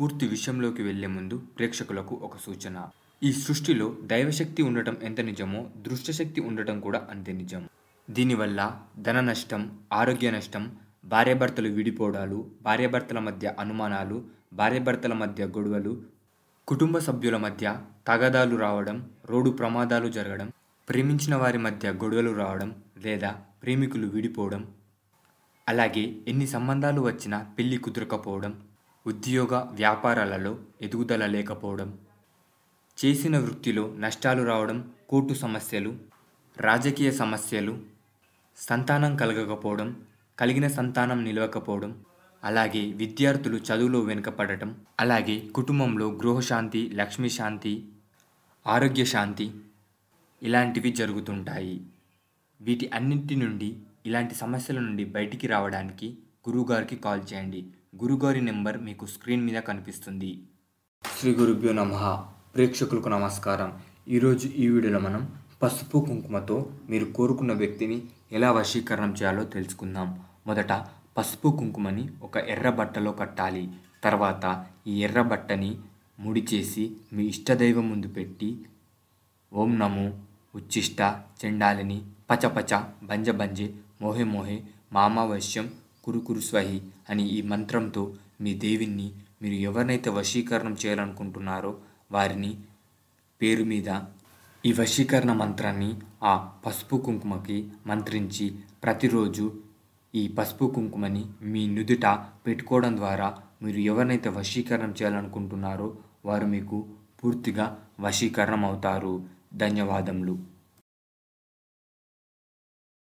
పూర్తి విషయంలోకి వెళ్లే ముందు ప్రేక్షకులకు ఒక సూచన ఈ సృష్టిలో దైవశక్తి ఉండటం ఎంత నిజమో దృష్టశక్తి ఉండటం కూడా అంతే నిజం దీనివల్ల ధన నష్టం ఆరోగ్య నష్టం భార్యాభర్తలు విడిపోవడాలు భార్యాభర్తల మధ్య అనుమానాలు భార్యాభర్తల మధ్య గొడవలు కుటుంబ సభ్యుల మధ్య తగదాలు రావడం రోడ్డు ప్రమాదాలు జరగడం ప్రేమించిన వారి మధ్య గొడవలు రావడం లేదా ప్రేమికులు విడిపోవడం అలాగే ఎన్ని సంబంధాలు వచ్చినా పెళ్లి కుదరకపోవడం ఉద్యోగ వ్యాపారాలలో ఎదుగుదల లేకపోవడం చేసిన వృత్తిలో నష్టాలు రావడం కోర్టు సమస్యలు రాజకీయ సమస్యలు సంతానం కలగకపోవడం కలిగిన సంతానం నిలవకపోవడం అలాగే విద్యార్థులు చదువులో వెనుకపడటం అలాగే కుటుంబంలో గృహశాంతి లక్ష్మీ శాంతి ఆరోగ్య శాంతి ఇలాంటివి జరుగుతుంటాయి వీటి అన్నింటి నుండి ఇలాంటి సమస్యల నుండి బయటికి రావడానికి గురువుగారికి కాల్ చేయండి గురుగారి నెంబర్ మీకు స్క్రీన్ మీద కనిపిస్తుంది శ్రీ గురుభ్యో నమ ప్రేక్షకులకు నమస్కారం ఈరోజు ఈ వీడియోలో మనం పసుపు కుంకుమతో మీరు కోరుకున్న వ్యక్తిని ఎలా వశీకరణం చేయాలో తెలుసుకుందాం మొదట పసుపు కుంకుమని ఒక ఎర్ర బట్టలో కట్టాలి తర్వాత ఈ ఎర్ర బట్టని చేసి మీ ఇష్టదైవం ముందు పెట్టి ఓం నము ఉచ్చిష్ట చెండాలిని పచపచ బంజ బంజే మోహే మోహే మామావశ్యం కురుకురు స్వహి అని ఈ మంత్రంతో మీ దేవిని మీరు ఎవరినైతే వశీకరణం చేయాలనుకుంటున్నారో వారిని పేరు మీద ఈ వశీకరణ మంత్రాన్ని ఆ పసుపు కుంకుమకి మంత్రించి ప్రతిరోజు ఈ పసుపు కుంకుమని మీ నుదుట పెట్టుకోవడం ద్వారా మీరు ఎవరినైతే వశీకరణం చేయాలనుకుంటున్నారో వారు మీకు పూర్తిగా వశీకరణం అవుతారు ధన్యవాదములు